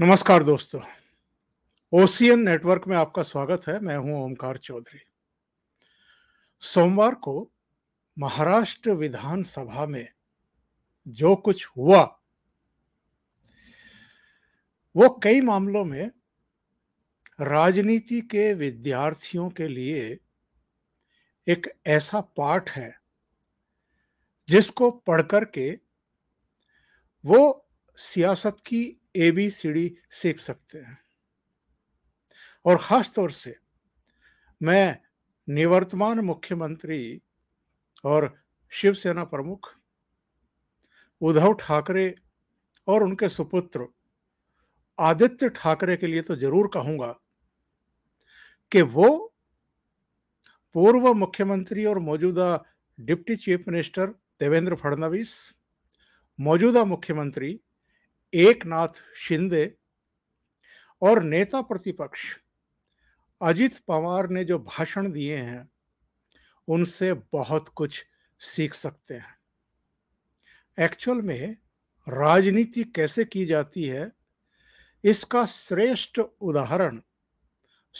नमस्कार दोस्तों OCN network में आपका स्वागत है मैं हूं ओमकार चौधरी सोमवार को महाराष्ट्र विधानसभा में जो कुछ हुआ वो कई मामलों में राजनीति के विद्यार्थियों के लिए एक ऐसा पाठ है जिसको पढ़कर के वो सियासत की ए बी सी डी सीख सकते हैं और ख़ास तौर से मैं निवर्तमान मुख्यमंत्री और शिवसेना प्रमुख उद्धव ठाकरे और उनके सुपुत्र आदित्य ठाकरे के लिए तो जरूर कहूंगा कि वो पूर्व मुख्यमंत्री और मौजूदा deputy chief minister Devendra Fadnavis मौजूदा मुख्यमंत्री एकनाथ शिंदे और नेता प्रतिपक्ष अजित पवार ने जो भाषण दिए हैं उनसे बहुत कुछ सीख सकते हैं एक्चुअल में राजनीति कैसे की जाती है इसका श्रेष्ठ उदाहरण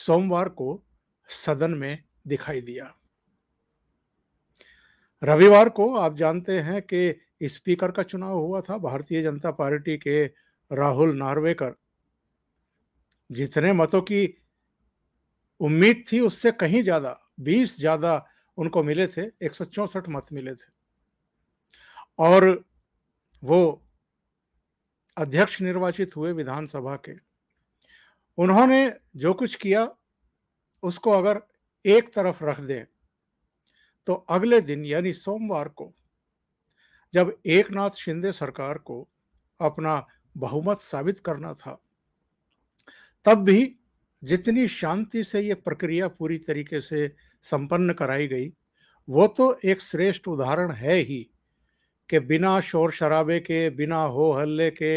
सोमवार को सदन में दिखाई दिया रविवार को आप जानते हैं कि स्पीकर का चुनाव हुआ था भारतीय जनता पार्टी के राहुल नार्वेकर जितने मतों की उम्मीद थी उससे कहीं ज्यादा 20 ज्यादा उनको मिले थे एक मत मिले थे और वो अध्यक्ष निर्वाचित हुए विधानसभा के उन्होंने जो कुछ किया उसको अगर एक तरफ रख दें तो अगले दिन यानी सोमवार को जब एक नाथ शिंदे सरकार को अपना बहुमत साबित करना था तब भी जितनी शांति से ये प्रक्रिया पूरी तरीके से संपन्न कराई गई वो तो एक श्रेष्ठ उदाहरण है ही कि बिना शोर शराबे के बिना हो हल्ले के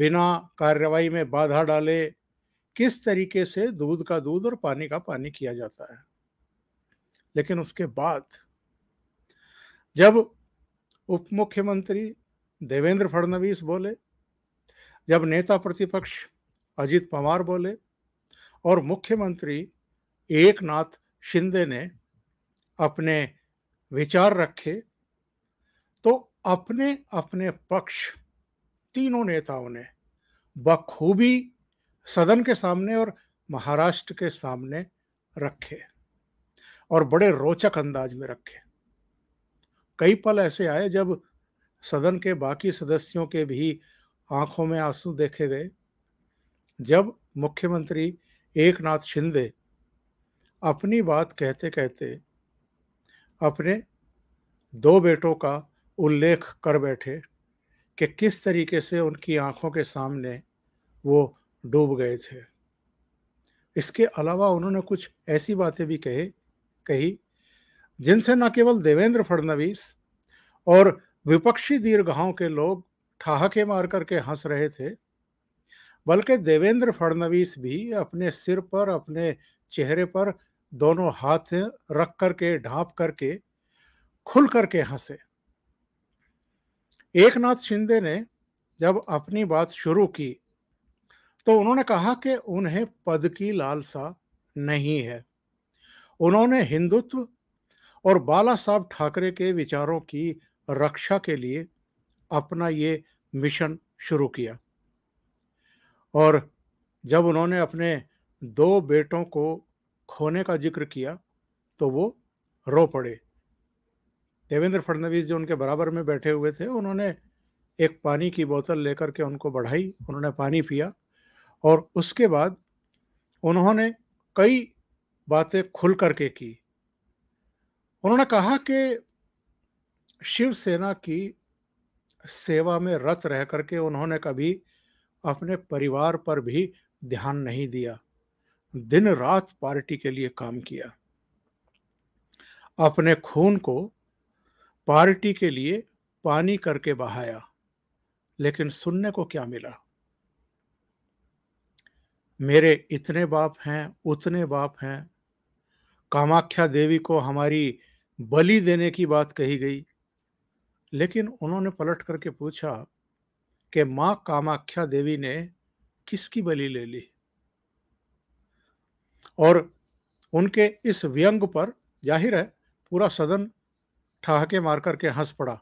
बिना कार्रवाई में बाधा डाले किस तरीके से दूध का दूध और पानी का पानी किया जाता है लेकिन उसके बाद जब उप मुख्यमंत्री देवेंद्र फडणवीस बोले जब नेता प्रतिपक्ष अजित पवार बोले और मुख्यमंत्री एकनाथ शिंदे ने अपने विचार रखे तो अपने अपने पक्ष तीनों नेताओं ने बखूबी सदन के सामने और महाराष्ट्र के सामने रखे और बड़े रोचक अंदाज में रखे कई पल ऐसे आए जब सदन के बाकी सदस्यों के भी आंखों में आंसू देखे गए जब मुख्यमंत्री एकनाथ शिंदे अपनी बात कहते कहते अपने दो बेटों का उल्लेख कर बैठे कि किस तरीके से उनकी आंखों के सामने वो डूब गए थे इसके अलावा उन्होंने कुछ ऐसी बातें भी कहे कही जिनसे न केवल देवेंद्र फडणवीस और विपक्षी दीर्घाओं के लोग ठहाके मार करके हंस रहे थे बल्कि देवेंद्र फडणवीस भी अपने सिर पर अपने चेहरे पर दोनों हाथ रख करके ढांप करके खुल करके हंसे एक नाथ शिंदे ने जब अपनी बात शुरू की तो उन्होंने कहा कि उन्हें पद की लालसा नहीं है उन्होंने हिंदुत्व और बाला साहब ठाकरे के विचारों की रक्षा के लिए अपना ये मिशन शुरू किया और जब उन्होंने अपने दो बेटों को खोने का जिक्र किया तो वो रो पड़े देवेंद्र फडणवीस जो उनके बराबर में बैठे हुए थे उन्होंने एक पानी की बोतल लेकर के उनको बढ़ाई उन्होंने पानी पिया और उसके बाद उन्होंने कई बातें खुल करके की उन्होंने कहा कि शिवसेना की सेवा में रत रह करके उन्होंने कभी अपने परिवार पर भी ध्यान नहीं दिया दिन रात पार्टी के लिए काम किया अपने खून को पार्टी के लिए पानी करके बहाया लेकिन सुनने को क्या मिला मेरे इतने बाप हैं उतने बाप हैं कामाख्या देवी को हमारी बलि देने की बात कही गई लेकिन उन्होंने पलट करके पूछा कि माँ कामाख्या देवी ने किसकी बलि ले ली और उनके इस व्यंग पर जाहिर है पूरा सदन ठहाके मार करके हंस पड़ा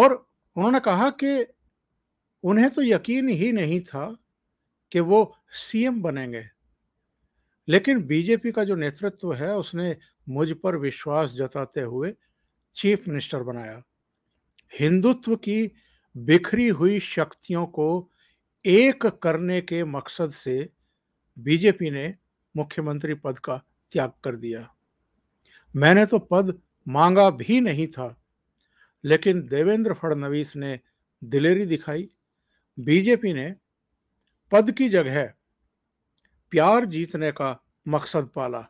और उन्होंने कहा कि उन्हें तो यकीन ही नहीं था कि वो सीएम बनेंगे लेकिन बीजेपी का जो नेतृत्व है उसने मुझ पर विश्वास जताते हुए चीफ मिनिस्टर बनाया हिंदुत्व की बिखरी हुई शक्तियों को एक करने के मकसद से बीजेपी ने मुख्यमंत्री पद का त्याग कर दिया मैंने तो पद मांगा भी नहीं था लेकिन देवेंद्र फडणवीस ने दिलेरी दिखाई बीजेपी ने पद की जगह प्यार जीतने का मकसद पाला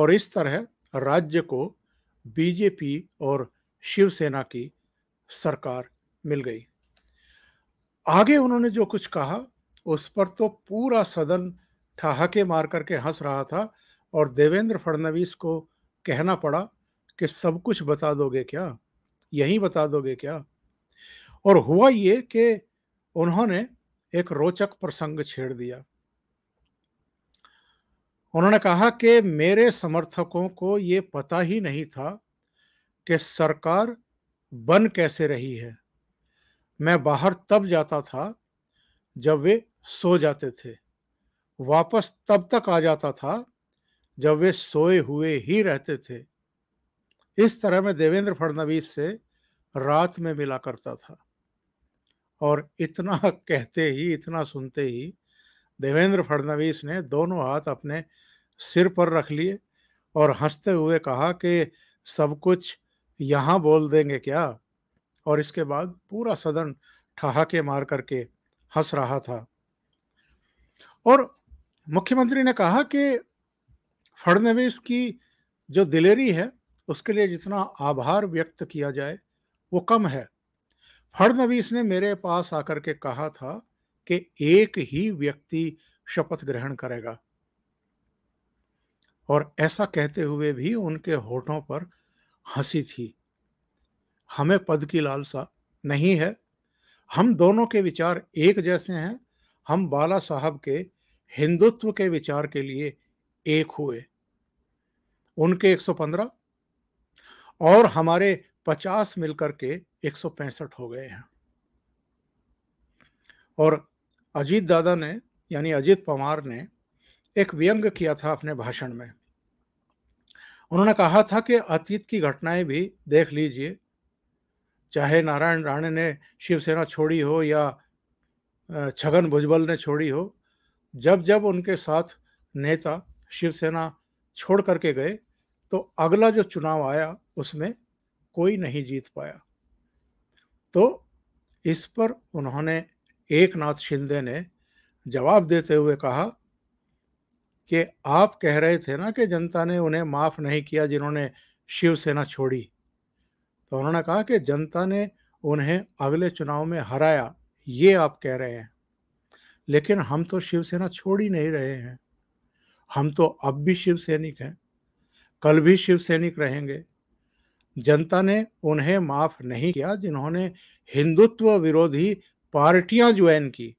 और इस तरह राज्य को बीजेपी और शिवसेना की सरकार मिल गई आगे उन्होंने जो कुछ कहा उस पर तो पूरा सदन ठहाके मार करके हंस रहा था और देवेंद्र फडणवीस को कहना पड़ा कि सब कुछ बता दोगे क्या यही बता दोगे क्या और हुआ ये कि उन्होंने एक रोचक प्रसंग छेड़ दिया उन्होंने कहा कि मेरे समर्थकों को ये पता ही नहीं था कि सरकार बन कैसे रही है मैं बाहर तब जाता था जब वे सो जाते थे वापस तब तक आ जाता था जब वे सोए हुए ही रहते थे इस तरह मैं देवेंद्र फडणवीस से रात में मिला करता था और इतना कहते ही इतना सुनते ही देवेंद्र फडणवीस ने दोनों हाथ अपने सिर पर रख लिए और हंसते हुए कहा कि सब कुछ यहाँ बोल देंगे क्या और इसके बाद पूरा सदन ठहाके मार करके हंस रहा था और मुख्यमंत्री ने कहा कि फडणवीस की जो दिलेरी है उसके लिए जितना आभार व्यक्त किया जाए वो कम है फडणवीस ने मेरे पास आकर के कहा था कि एक ही व्यक्ति शपथ ग्रहण करेगा और ऐसा कहते हुए भी उनके होठों पर हंसी थी हमें पद की लालसा नहीं है हम दोनों के विचार एक जैसे हैं हम बाला साहब के हिंदुत्व के विचार के लिए एक हुए उनके 115 और हमारे 50 मिलकर के एक हो गए हैं और अजीत दादा ने यानी अजीत पवार ने एक व्यंग किया था अपने भाषण में उन्होंने कहा था कि अतीत की घटनाएं भी देख लीजिए चाहे नारायण राणे ने शिवसेना छोड़ी हो या छगन भुजबल ने छोड़ी हो जब जब उनके साथ नेता शिवसेना छोड़ करके गए तो अगला जो चुनाव आया उसमें कोई नहीं जीत पाया तो इस पर उन्होंने एक नाथ शिंदे ने जवाब देते हुए कहा कि आप कह रहे थे ना कि जनता ने उन्हें माफ नहीं किया जिन्होंने शिवसेना छोड़ी तो उन्होंने कहा कि जनता ने उन्हें अगले चुनाव में हराया ये आप कह रहे हैं लेकिन हम तो शिवसेना छोड़ ही नहीं रहे हैं हम तो अब भी शिव हैं कल भी शिव रहेंगे जनता ने उन्हें माफ नहीं किया जिन्होंने हिंदुत्व विरोधी पार्टियां जो है इनकी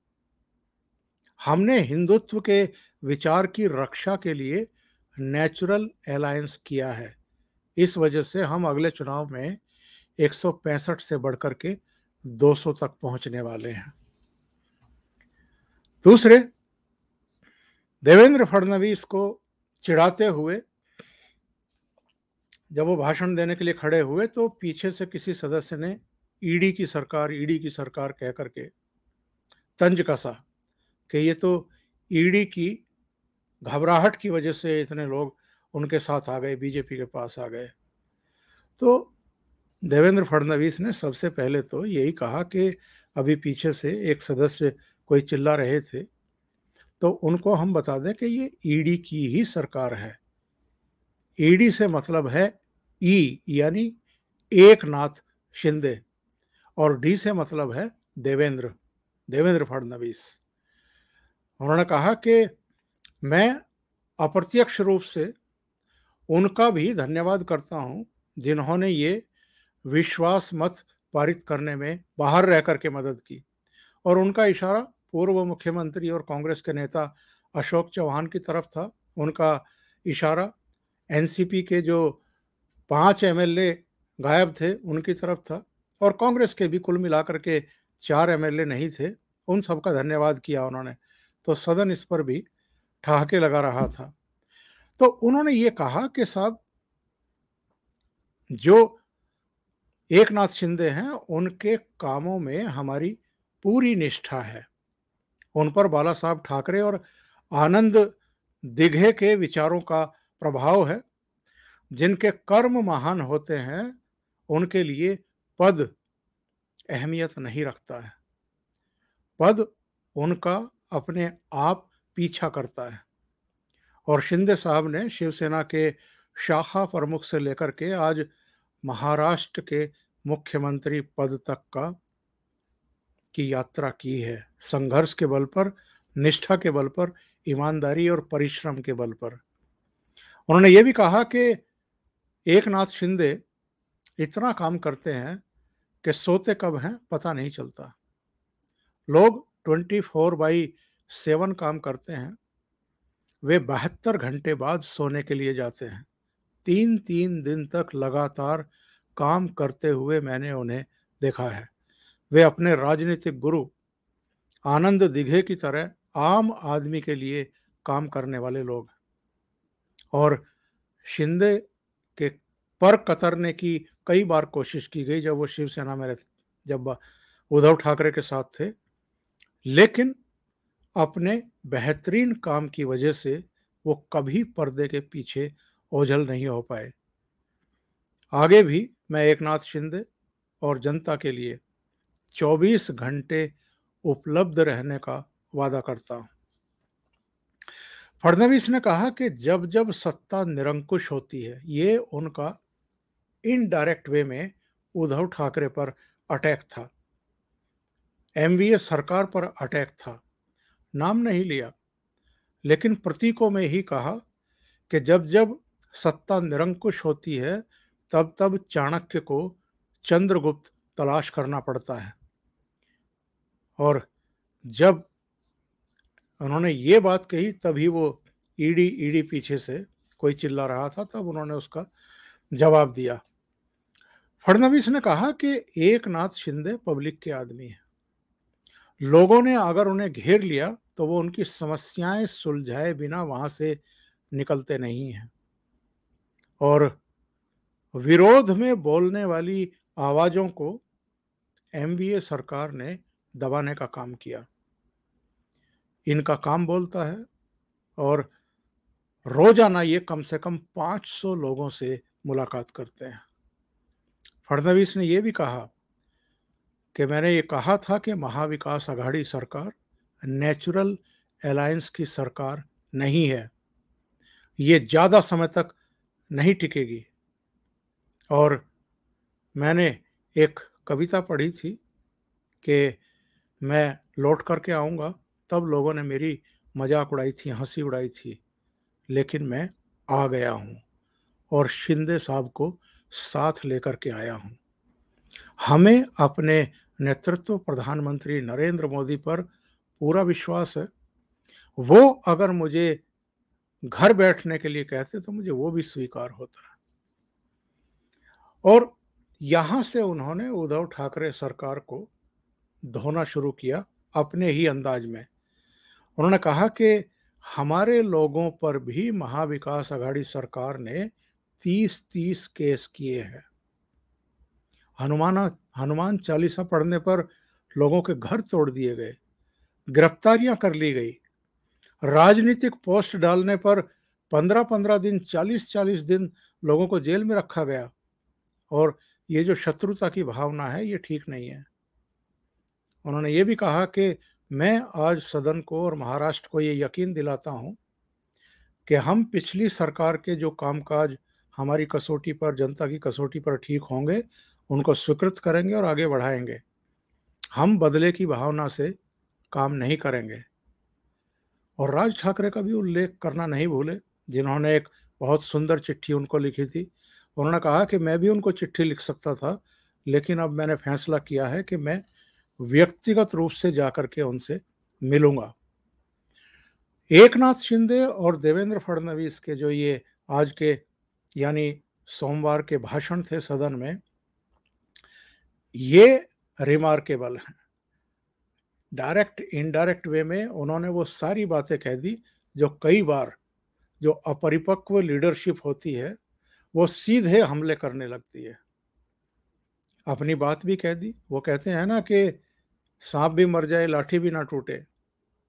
हमने हिंदुत्व के विचार की रक्षा के लिए नेचुरल अलायंस किया है इस वजह से हम अगले चुनाव में 165 से बढ़कर के 200 तक पहुंचने वाले हैं दूसरे देवेंद्र फडणवीस को चिढ़ाते हुए जब वो भाषण देने के लिए खड़े हुए तो पीछे से किसी सदस्य ने ईडी की सरकार ईडी की सरकार कह करके तंज कसा कि ये तो ईडी की घबराहट की वजह से इतने लोग उनके साथ आ गए बीजेपी के पास आ गए तो देवेंद्र फडणवीस ने सबसे पहले तो यही कहा कि अभी पीछे से एक सदस्य कोई चिल्ला रहे थे तो उनको हम बता दें कि ये ईडी की ही सरकार है ईडी से मतलब है ई यानी एक नाथ शिंदे और डी से मतलब है देवेंद्र देवेंद्र फडणवीस उन्होंने कहा कि मैं अप्रत्यक्ष रूप से उनका भी धन्यवाद करता हूं जिन्होंने ये विश्वास मत पारित करने में बाहर रह करके मदद की और उनका इशारा पूर्व मुख्यमंत्री और कांग्रेस के नेता अशोक चौहान की तरफ था उनका इशारा एनसीपी के जो पांच एमएलए गायब थे उनकी तरफ था और कांग्रेस के भी कुल मिलाकर के चार एमएलए नहीं थे उन सबका धन्यवाद किया उन्होंने तो सदन इस पर भी ठहाके लगा रहा था तो उन्होंने ये कहा कि साहब जो एक नाथ शिंदे हैं उनके कामों में हमारी पूरी निष्ठा है उन पर बाला साहब ठाकरे और आनंद दिघे के विचारों का प्रभाव है जिनके कर्म महान होते हैं उनके लिए पद अहमियत नहीं रखता है पद उनका अपने आप पीछा करता है और शिंदे साहब ने शिवसेना के शाखा प्रमुख से लेकर के आज महाराष्ट्र के मुख्यमंत्री पद तक का की यात्रा की है संघर्ष के बल पर निष्ठा के बल पर ईमानदारी और परिश्रम के बल पर उन्होंने ये भी कहा कि एक नाथ शिंदे इतना काम करते हैं कि सोते कब हैं पता नहीं चलता लोग 24 फोर बाई सेवन काम करते हैं वे बहत्तर घंटे बाद सोने के लिए जाते हैं तीन तीन दिन तक लगातार काम करते हुए मैंने उन्हें देखा है वे अपने राजनीतिक गुरु आनंद दिघे की तरह आम आदमी के लिए काम करने वाले लोग और शिंदे के पर कतरने की कई बार कोशिश की गई जब वो शिवसेना में रहते जब उद्धव ठाकरे के साथ थे लेकिन अपने बेहतरीन काम की वजह से वो कभी पर्दे के पीछे ओझल नहीं हो पाए आगे भी मैं एक नाथ शिंदे और जनता के लिए 24 घंटे उपलब्ध रहने का वादा करता हूं फडणवीस ने कहा कि जब जब सत्ता निरंकुश होती है ये उनका इनडायरेक्ट वे में उद्धव ठाकरे पर अटैक था एम सरकार पर अटैक था नाम नहीं लिया लेकिन प्रतीकों में ही कहा कि जब जब सत्ता निरंकुश होती है तब तब चाणक्य को चंद्रगुप्त तलाश करना पड़ता है और जब उन्होंने ये बात कही तभी वो ईडी e ईडी e पीछे से कोई चिल्ला रहा था तब उन्होंने उसका जवाब दिया फडनवीस ने कहा कि एक नाथ शिंदे पब्लिक के आदमी हैं लोगों ने अगर उन्हें घेर लिया तो वो उनकी समस्याएं सुलझाए बिना वहां से निकलते नहीं हैं और विरोध में बोलने वाली आवाज़ों को एमबीए सरकार ने दबाने का काम किया इनका काम बोलता है और रोजाना ये कम से कम 500 लोगों से मुलाकात करते हैं फडणवीस ने यह भी कहा कि मैंने ये कहा था कि महाविकास आघाड़ी सरकार नेचुरल अलायंस की सरकार नहीं है ये ज़्यादा समय तक नहीं टिकेगी और मैंने एक कविता पढ़ी थी कि मैं लौट करके आऊँगा तब लोगों ने मेरी मजाक उड़ाई थी हंसी उड़ाई थी लेकिन मैं आ गया हूँ और शिंदे साहब को साथ लेकर के आया हूं हमें अपने नेतृत्व प्रधानमंत्री नरेंद्र मोदी पर पूरा विश्वास है वो अगर मुझे घर बैठने के लिए कहते तो मुझे वो भी स्वीकार होता है और यहां से उन्होंने उद्धव ठाकरे सरकार को धोना शुरू किया अपने ही अंदाज में उन्होंने कहा कि हमारे लोगों पर भी महाविकास आघाड़ी सरकार ने तीस तीस केस किए हैं हनुमान हनुमान चालीसा पढ़ने पर लोगों के घर तोड़ दिए गए गिरफ्तारियां कर ली गई राजनीतिक पोस्ट डालने पर पंद्रह पंद्रह दिन चालीस चालीस दिन लोगों को जेल में रखा गया और ये जो शत्रुता की भावना है ये ठीक नहीं है उन्होंने ये भी कहा कि मैं आज सदन को और महाराष्ट्र को ये यकीन दिलाता हूँ कि हम पिछली सरकार के जो कामकाज हमारी कसौटी पर जनता की कसौटी पर ठीक होंगे उनको स्वीकृत करेंगे और आगे बढ़ाएंगे हम बदले की भावना से काम नहीं करेंगे और राज ठाकरे का भी उल्लेख करना नहीं भूले जिन्होंने एक बहुत सुंदर चिट्ठी उनको लिखी थी उन्होंने कहा कि मैं भी उनको चिट्ठी लिख सकता था लेकिन अब मैंने फैसला किया है कि मैं व्यक्तिगत रूप से जा के उनसे मिलूंगा एकनाथ शिंदे और देवेंद्र फडणवीस के जो ये आज के यानी सोमवार के भाषण थे सदन में ये रिमार्केबल हैं डायरेक्ट इनडायरेक्ट वे में उन्होंने वो सारी बातें कह दी जो कई बार जो अपरिपक्व लीडरशिप होती है वो सीधे हमले करने लगती है अपनी बात भी कह दी वो कहते हैं ना कि सांप भी मर जाए लाठी भी ना टूटे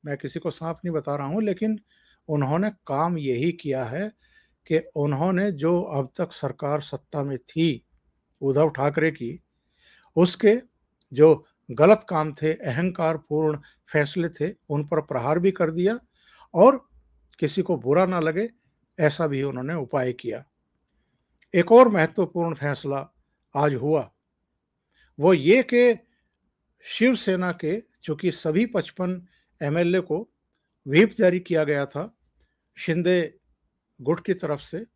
मैं किसी को सांप नहीं बता रहा हूँ लेकिन उन्होंने काम यही किया है कि उन्होंने जो अब तक सरकार सत्ता में थी उद्धव ठाकरे की उसके जो गलत काम थे अहंकार पूर्ण फैसले थे उन पर प्रहार भी कर दिया और किसी को बुरा ना लगे ऐसा भी उन्होंने उपाय किया एक और महत्वपूर्ण फैसला आज हुआ वो ये कि शिवसेना के चूंकि सभी पचपन एमएलए को व्हीप जारी किया गया था शिंदे गुट की तरफ से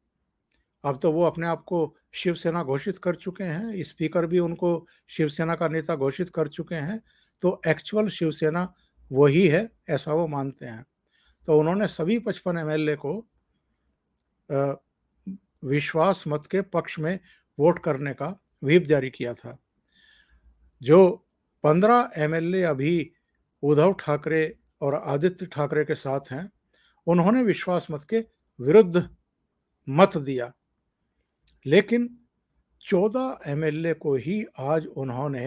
अब तो वो अपने आप को शिवसेना घोषित कर चुके हैं स्पीकर भी उनको शिवसेना का नेता घोषित कर चुके हैं तो एक्चुअल शिवसेना वही है ऐसा वो मानते हैं तो उन्होंने सभी पचपन एम को विश्वास मत के पक्ष में वोट करने का व्हीप जारी किया था जो पंद्रह एम अभी उद्धव ठाकरे और आदित्य ठाकरे के साथ हैं उन्होंने विश्वास मत के विरुद्ध मत दिया लेकिन 14 एमएलए को ही आज उन्होंने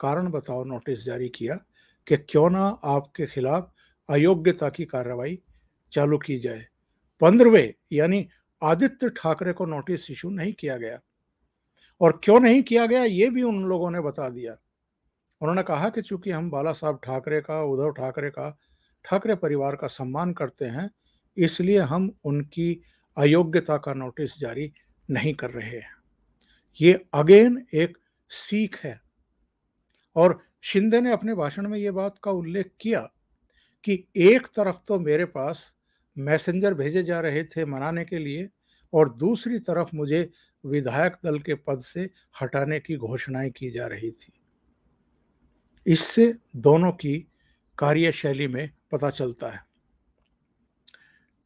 कारण बताओ नोटिस जारी किया कि क्यों ना आपके खिलाफ अयोग्यता की कार्रवाई चालू की जाए पंद्रवे यानी आदित्य ठाकरे को नोटिस इशू नहीं किया गया और क्यों नहीं किया गया ये भी उन लोगों ने बता दिया उन्होंने कहा कि चूंकि हम बाला साहब ठाकरे का उद्धव ठाकरे का ठाकरे परिवार का सम्मान करते हैं इसलिए हम उनकी अयोग्यता का नोटिस जारी नहीं कर रहे हैं ये अगेन एक सीख है और शिंदे ने अपने भाषण में ये बात का उल्लेख किया कि एक तरफ तो मेरे पास मैसेंजर भेजे जा रहे थे मनाने के लिए और दूसरी तरफ मुझे विधायक दल के पद से हटाने की घोषणाएं की जा रही थी इससे दोनों की कार्यशैली में पता चलता है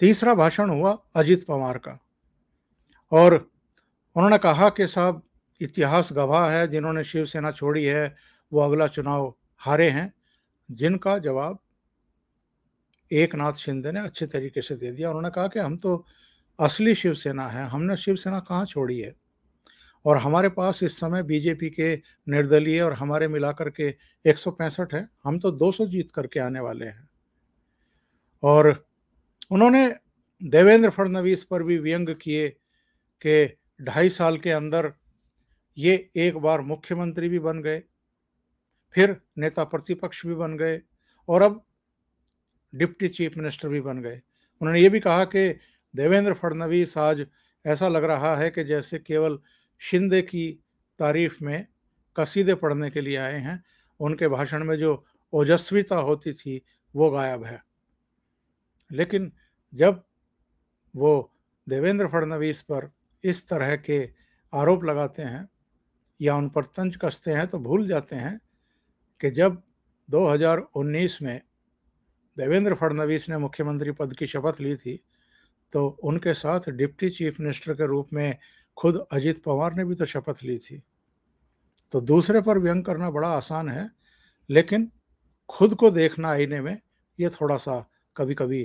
तीसरा भाषण हुआ अजीत पवार का और उन्होंने कहा कि साहब इतिहास गवाह है जिन्होंने शिवसेना छोड़ी है वो अगला चुनाव हारे हैं जिनका जवाब एक नाथ शिंदे ने अच्छे तरीके से दे दिया उन्होंने कहा कि हम तो असली शिवसेना है हमने शिवसेना कहाँ छोड़ी है और हमारे पास इस समय बीजेपी के निर्दलीय और हमारे मिलाकर के एक हैं हम तो 200 जीत करके आने वाले हैं और उन्होंने देवेंद्र फडणवीस पर भी व्यंग किए कि ढाई साल के अंदर ये एक बार मुख्यमंत्री भी बन गए फिर नेता प्रतिपक्ष भी बन गए और अब डिप्टी चीफ मिनिस्टर भी बन गए उन्होंने ये भी कहा कि देवेंद्र फडणवीस आज ऐसा लग रहा है कि जैसे केवल शिंदे की तारीफ में कसीदे पढ़ने के लिए आए हैं उनके भाषण में जो ओजस्वीता होती थी वो गायब है लेकिन जब वो देवेंद्र फडणवीस पर इस तरह के आरोप लगाते हैं या उन पर तंज कसते हैं तो भूल जाते हैं कि जब 2019 में देवेंद्र फडणवीस ने मुख्यमंत्री पद की शपथ ली थी तो उनके साथ डिप्टी चीफ मिनिस्टर के रूप में खुद अजीत पवार ने भी तो शपथ ली थी तो दूसरे पर व्यंग करना बड़ा आसान है लेकिन खुद को देखना आईने में ये थोड़ा सा कभी कभी